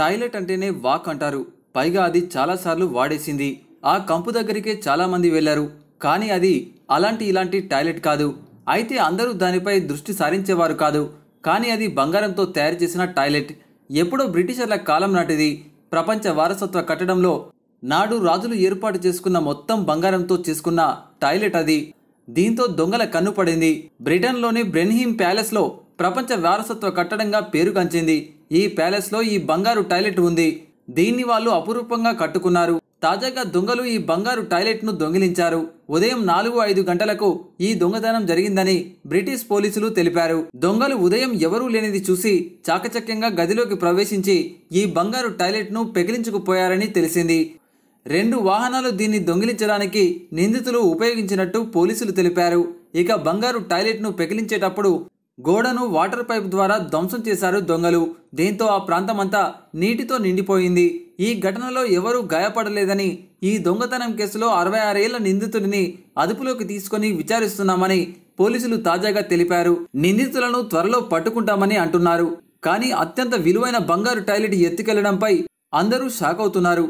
toilet అంటేనే walk అంటారు పైగా అది చాలాసార్లు వాడేసింది ఆ కంపు దగ్గరికే చాలామంది వెళ్లారు కానీ అది అలాంటి ఇలాంటి టాయిలెట్ కాదు అయితే అందరూ దానిపై దృష్టి సారించేవారు కాదు కానీ అది బంగారంతో తయారు చేసిన టాయిలెట్ ఎప్పుడో బ్రిటిషర్ల కాలం నాటిది ప్రపంచ వారసత్వ కట్టడంలో నాడు రాజులు ఏర్పాటు చేసుకున్న మొత్తం బంగారంతో చేసుకున్న టాయిలెట్ అది దీంతో దొంగల కన్ను పడింది బ్రిటన్లోని బ్రెన్హీమ్ ప్యాలెస్లో ప్రపంచ వారసత్వ కట్టడంగా కంచింది ఈ ప్యాలెస్లో ఈ బంగారు టాయిలెట్ ఉంది దీన్ని వాళ్ళు అపురూపంగా కట్టుకున్నారు తాజాగా దొంగలు ఈ బంగారు టాయిలెట్ను దొంగిలించారు ఉదయం నాలుగు ఐదు గంటలకు ఈ దొంగతనం జరిగిందని బ్రిటిష్ పోలీసులు తెలిపారు దొంగలు ఉదయం ఎవరూ లేనిది చూసి చాకచక్యంగా గదిలోకి ప్రవేశించి ఈ బంగారు టాయిలెట్ను పెగిలించుకుపోయారని తెలిసింది రెండు వాహనాలు దీన్ని దొంగిలించడానికి నిందితులు ఉపయోగించినట్టు పోలీసులు తెలిపారు ఇక బంగారు టాయిలెట్ను పెకిలించేటప్పుడు గోడను వాటర్ పైప్ ద్వారా ధ్వంసం చేశారు దొంగలు దీంతో ఆ ప్రాంతమంతా నీటితో నిండిపోయింది ఈ ఘటనలో ఎవరూ గాయపడలేదని ఈ దొంగతనం కేసులో అరవై ఆరేళ్ల నిందితుడిని అదుపులోకి తీసుకుని విచారిస్తున్నామని పోలీసులు తాజాగా తెలిపారు నిందితులను త్వరలో పట్టుకుంటామని అంటున్నారు కానీ అత్యంత విలువైన బంగారు టాయిలెట్ ఎత్తుకెళ్లడంపై అందరూ షాక్ అవుతున్నారు